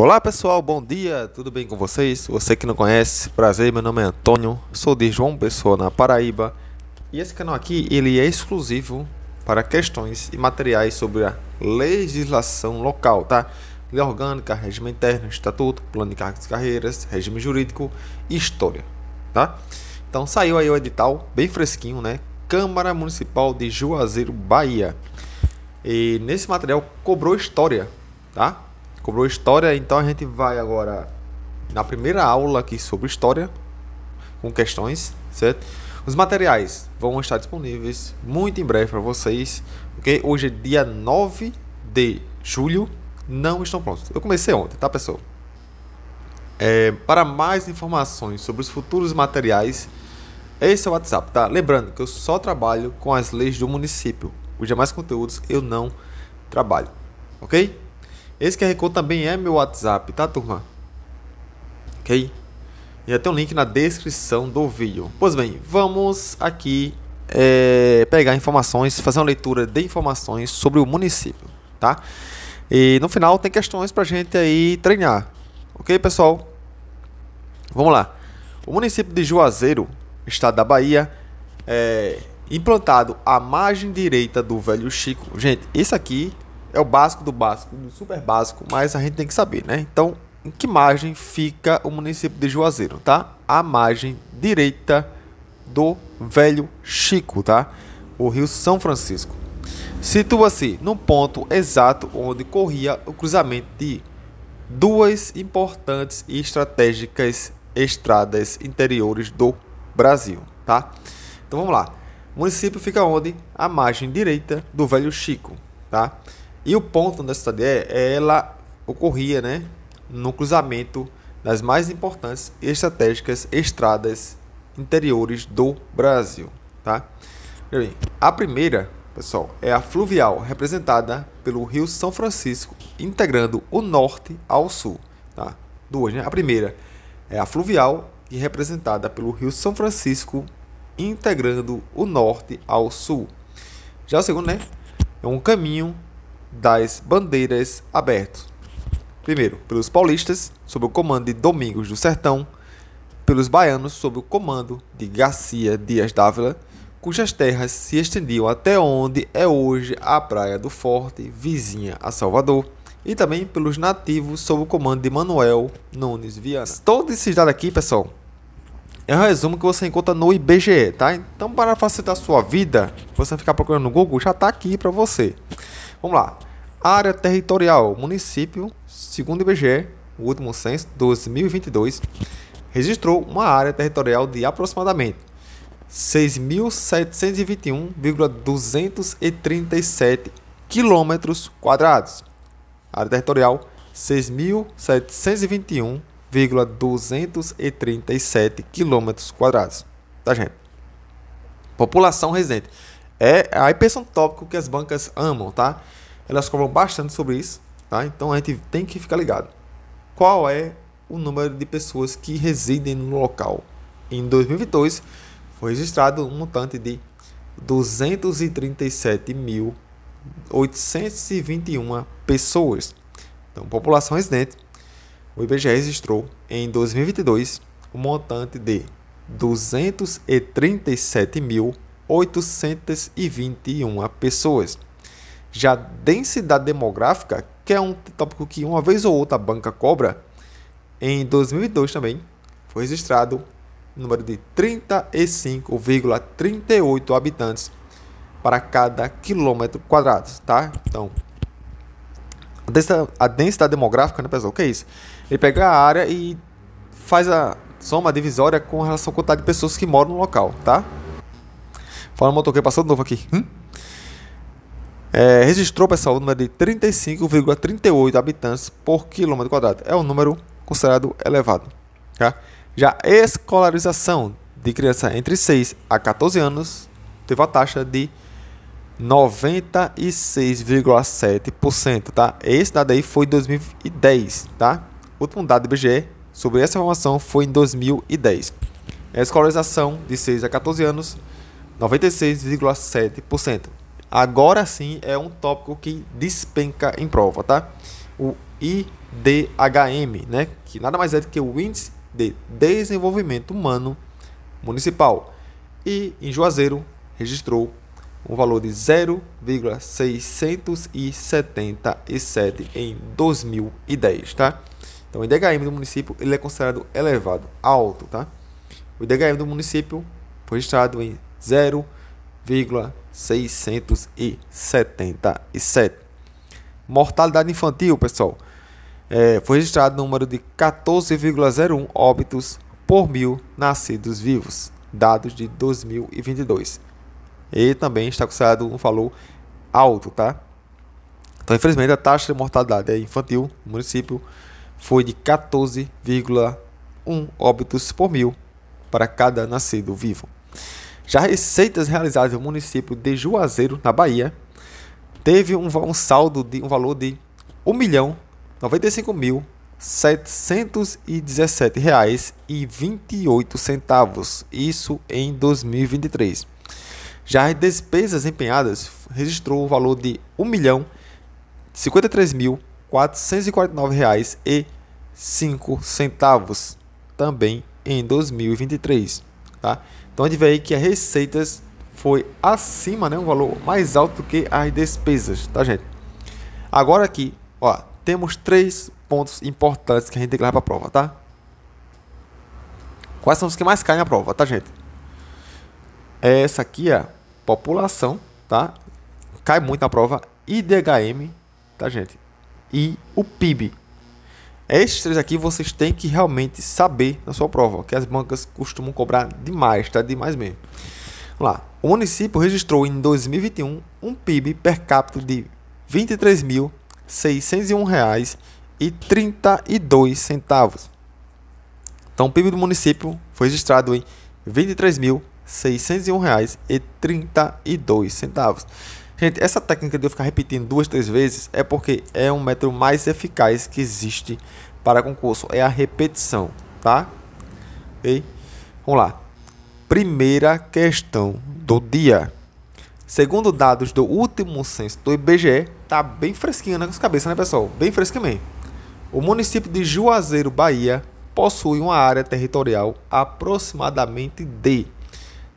Olá pessoal, bom dia, tudo bem com vocês? Você que não conhece, prazer, meu nome é Antônio, sou de João Pessoa, na Paraíba. E esse canal aqui, ele é exclusivo para questões e materiais sobre a legislação local, tá? Lei orgânica, regime interno, estatuto, plano de cargos e carreiras, regime jurídico e história, tá? Então saiu aí o edital, bem fresquinho, né? Câmara Municipal de Juazeiro, Bahia. E nesse material cobrou história, tá? cobrou história, então a gente vai agora na primeira aula aqui sobre história, com questões, certo? Os materiais vão estar disponíveis muito em breve para vocês, ok? Hoje é dia 9 de julho, não estão prontos. Eu comecei ontem, tá, pessoal? É, para mais informações sobre os futuros materiais, esse é o WhatsApp, tá? Lembrando que eu só trabalho com as leis do município. Os demais conteúdos eu não trabalho, ok? Esse QR Code também é meu WhatsApp, tá turma? Ok? E até um link na descrição do vídeo. Pois bem, vamos aqui é, pegar informações, fazer uma leitura de informações sobre o município, tá? E no final tem questões pra gente aí treinar, ok pessoal? Vamos lá. O município de Juazeiro, estado da Bahia, é implantado à margem direita do Velho Chico. Gente, isso aqui é o básico do básico, do super básico, mas a gente tem que saber, né? Então, em que margem fica o município de Juazeiro, tá? A margem direita do Velho Chico, tá? O Rio São Francisco. Situa-se no ponto exato onde corria o cruzamento de duas importantes e estratégicas estradas interiores do Brasil, tá? Então vamos lá. O município fica onde? A margem direita do Velho Chico, tá? E o ponto dessa ideia é, é ela ocorria né, no cruzamento das mais importantes e estratégicas estradas interiores do Brasil. Tá? a primeira, pessoal, é a fluvial, representada pelo Rio São Francisco, integrando o norte ao sul. Tá? Duas, né? A primeira é a fluvial, e representada pelo Rio São Francisco, integrando o norte ao sul. Já o segundo, né? É um caminho das Bandeiras aberto. Primeiro, pelos paulistas, sob o comando de Domingos do Sertão, pelos baianos, sob o comando de Garcia Dias Dávila, cujas terras se estendiam até onde é hoje a Praia do Forte, vizinha a Salvador, e também pelos nativos, sob o comando de Manuel Nunes Viana. Todos esses dados aqui, pessoal, é um resumo que você encontra no IBGE, tá? Então, para facilitar a sua vida, você ficar procurando no Google, já está aqui para você. Vamos lá. Área territorial, município, segundo IBGE, o último censo, 2022, registrou uma área territorial de aproximadamente 6.721,237 quilômetros quadrados. Área territorial 6.721,237 quilômetros quadrados. Tá, gente? População residente é a hipertensão tópico que as bancas amam, tá? Elas cobram bastante sobre isso, tá? Então a gente tem que ficar ligado. Qual é o número de pessoas que residem no local? Em 2022, foi registrado um montante de 237.821 pessoas. Então, população residente, o IBGE registrou em 2022 um montante de 237.821 821 pessoas. Já densidade demográfica, que é um tópico que uma vez ou outra a banca cobra, em 2002 também foi registrado um número de 35,38 habitantes para cada quilômetro quadrado, tá? Então, a densidade, a densidade demográfica, né, pessoal? O que é isso? Ele pega a área e faz a soma divisória com relação à quantidade de pessoas que moram no local, tá? Fala motoqueiro passando novo aqui. Hum? É, registrou, pessoal, o número de 35,38 habitantes por quilômetro quadrado. É um número considerado elevado. Tá? Já a escolarização de criança entre 6 a 14 anos teve a taxa de 96,7%, tá? Esse dado aí foi em 2010, tá? O último dado do IBGE sobre essa informação foi em 2010. É a escolarização de 6 a 14 anos 96,7%. Agora sim é um tópico que despenca em prova, tá? O IDHM, né? Que nada mais é do que o Índice de Desenvolvimento Humano Municipal. E em Juazeiro registrou um valor de 0,677 em 2010, tá? Então, o IDHM do município ele é considerado elevado, alto, tá? O IDHM do município foi registrado em 0,677. Mortalidade infantil, pessoal. É, foi registrado o número de 14,01 óbitos por mil nascidos vivos, dados de 2022. E também está considerado um valor alto, tá? Então, infelizmente, a taxa de mortalidade infantil no município foi de 14,1 óbitos por mil para cada nascido vivo. Já receitas realizadas no município de Juazeiro, na Bahia, teve um, um saldo de um valor de R$ 1.095.717,28, isso em 2023. Já as despesas empenhadas registrou o valor de R$ 1.053.449,05, também em 2023, tá? Então a gente vê aí que as receitas foi acima, né, um valor mais alto que as despesas, tá gente? Agora aqui, ó, temos três pontos importantes que a gente levar para a prova, tá? Quais são os que mais caem na prova, tá gente? É essa aqui é população, tá? Cai muito na prova IDHM, tá gente? E o PIB, estes três aqui vocês têm que realmente saber na sua prova, que as bancas costumam cobrar demais, tá? Demais mesmo. Vamos lá. O município registrou em 2021 um PIB per capita de R$ 23.601,32. Então, o PIB do município foi registrado em R$ 23.601,32. Gente, essa técnica de eu ficar repetindo duas, três vezes é porque é um método mais eficaz que existe para concurso. É a repetição, tá? Ok? Vamos lá. Primeira questão do dia. Segundo dados do último censo do IBGE, tá bem fresquinho na nossa cabeça, né, pessoal? Bem fresquinho mesmo. O município de Juazeiro, Bahia, possui uma área territorial aproximadamente de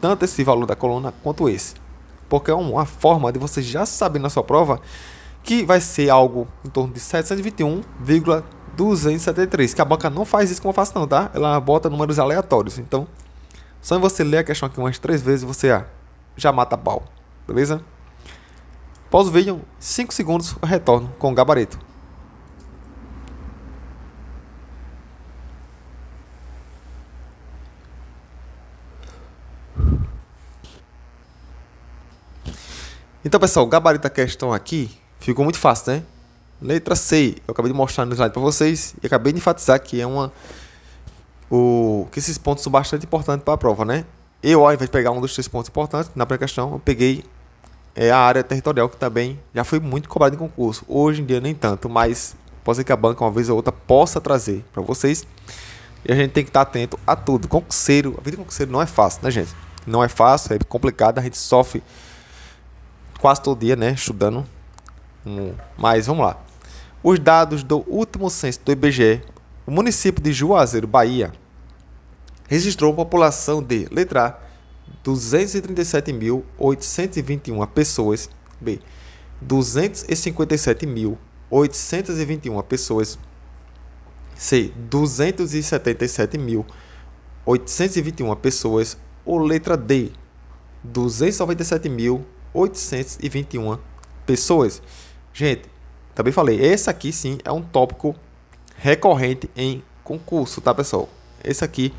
tanto esse valor da coluna quanto esse. Porque é uma forma de você já saber na sua prova que vai ser algo em torno de 721,273. Que a banca não faz isso como eu faço não, tá? Ela bota números aleatórios. Então, só em você ler a questão aqui umas três vezes, você ah, já mata a pau. Beleza? Após o vídeo, 5 segundos, retorno com o gabarito. Então, pessoal, o gabarito da questão aqui ficou muito fácil, né? Letra C, eu acabei de mostrar no slide para vocês e acabei de enfatizar que é uma o que esses pontos são bastante importantes para a prova, né? Eu, ao invés de pegar um dos três pontos importantes na pré questão, eu peguei é, a área territorial que também já foi muito cobrada em concurso. Hoje em dia nem tanto, mas pode ser que a banca uma vez ou outra possa trazer para vocês. E a gente tem que estar atento a tudo. Concurseiro, a vida de concurseiro não é fácil, né, gente? Não é fácil, é complicado, a gente sofre quase todo dia, né? Estudando. Hum, mas vamos lá. Os dados do último censo do IBGE, o município de Juazeiro, Bahia, registrou uma população de, letra A, 237.821 pessoas, B, 257.821 pessoas, C, 277.821 pessoas, ou letra D, 297.000 821 pessoas. Gente, também falei, esse aqui sim é um tópico recorrente em concurso, tá pessoal? Esse aqui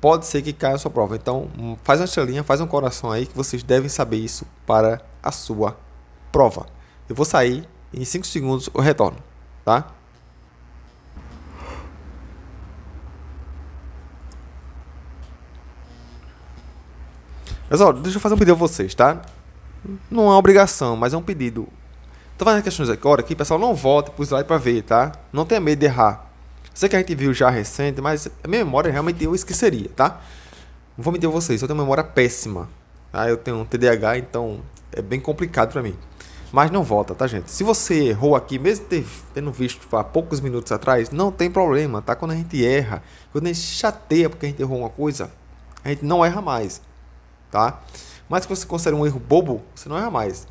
pode ser que caia a sua prova. Então, hum, faz uma estrelinha, faz um coração aí que vocês devem saber isso para a sua prova. Eu vou sair em 5 segundos eu retorno, tá? Pessoal, deixa eu fazer um pedido a vocês, tá? Não é uma obrigação, mas é um pedido. Tô fazendo questões agora que pessoal não volte pro slide para ver, tá? Não tenha medo de errar. Sei que a gente viu já recente, mas a minha memória realmente eu esqueceria, tá? Não vou mentir a vocês, eu tenho memória péssima. Tá? Eu tenho um TDAH, então é bem complicado para mim. Mas não volta, tá, gente? Se você errou aqui, mesmo tendo visto há poucos minutos atrás, não tem problema, tá? Quando a gente erra, quando a gente chateia porque a gente errou uma coisa, a gente não erra mais, tá? mas que você considera um erro bobo, você não erra mais,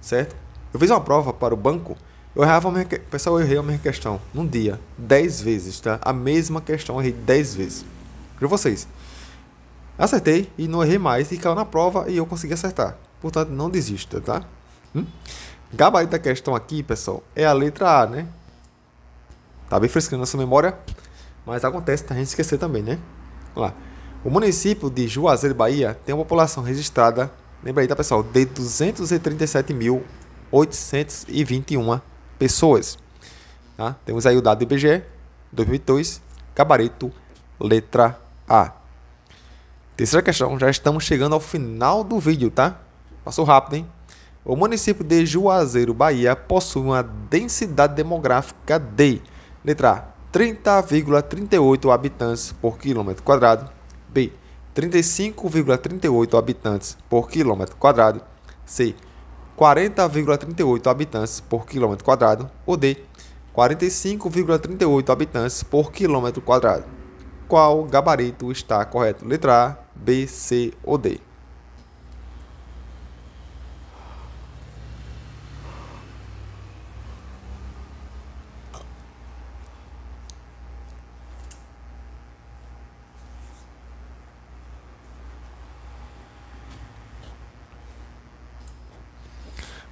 certo? Eu fiz uma prova para o banco, eu errava a minha, pessoal, eu errei a minha questão num dia, 10 vezes, tá? A mesma questão eu errei 10 vezes. Para vocês. Acertei e não errei mais e caiu na prova e eu consegui acertar. Portanto, não desista, tá? Hum? Gabarito da questão aqui, pessoal, é a letra A, né? Tá bem fresquinho na sua memória, mas acontece a gente esquecer também, né? Vamos lá. O município de Juazeiro, Bahia, tem uma população registrada, lembra aí, tá pessoal, de 237.821 pessoas. Tá? Temos aí o dado do IBGE, 2002, gabarito, letra A. Terceira questão, já estamos chegando ao final do vídeo, tá? Passou rápido, hein? O município de Juazeiro, Bahia, possui uma densidade demográfica de letra A, 30,38 habitantes por quilômetro quadrado. B. 35,38 habitantes por quilômetro quadrado. C. 40,38 habitantes por quilômetro quadrado. Ou D. 45,38 habitantes por quilômetro quadrado. Qual gabarito está correto? Letra A, B, C ou D?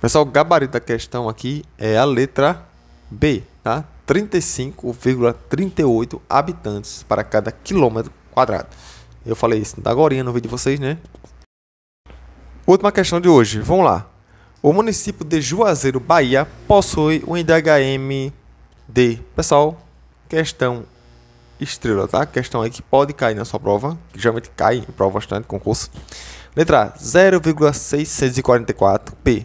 Pessoal, o gabarito da questão aqui é a letra B, tá? 35,38 habitantes para cada quilômetro quadrado. Eu falei isso da agora no vídeo de vocês, né? Última questão de hoje, vamos lá. O município de Juazeiro, Bahia, possui um IDHM de... Pessoal, questão estrela, tá? Questão aí que pode cair na sua prova, que geralmente cai em prova bastante, concurso. Letra A, 0,644, P,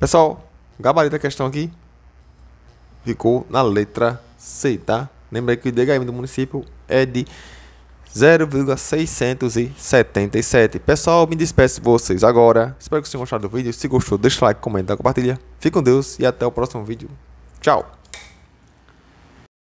Pessoal, o gabarito da questão aqui ficou na letra C, tá? Lembrei que o DHM do município é de 0,677. Pessoal, me despeço de vocês agora. Espero que vocês tenham gostado do vídeo. Se gostou, deixa o like, comenta, compartilha. Fique com Deus e até o próximo vídeo. Tchau!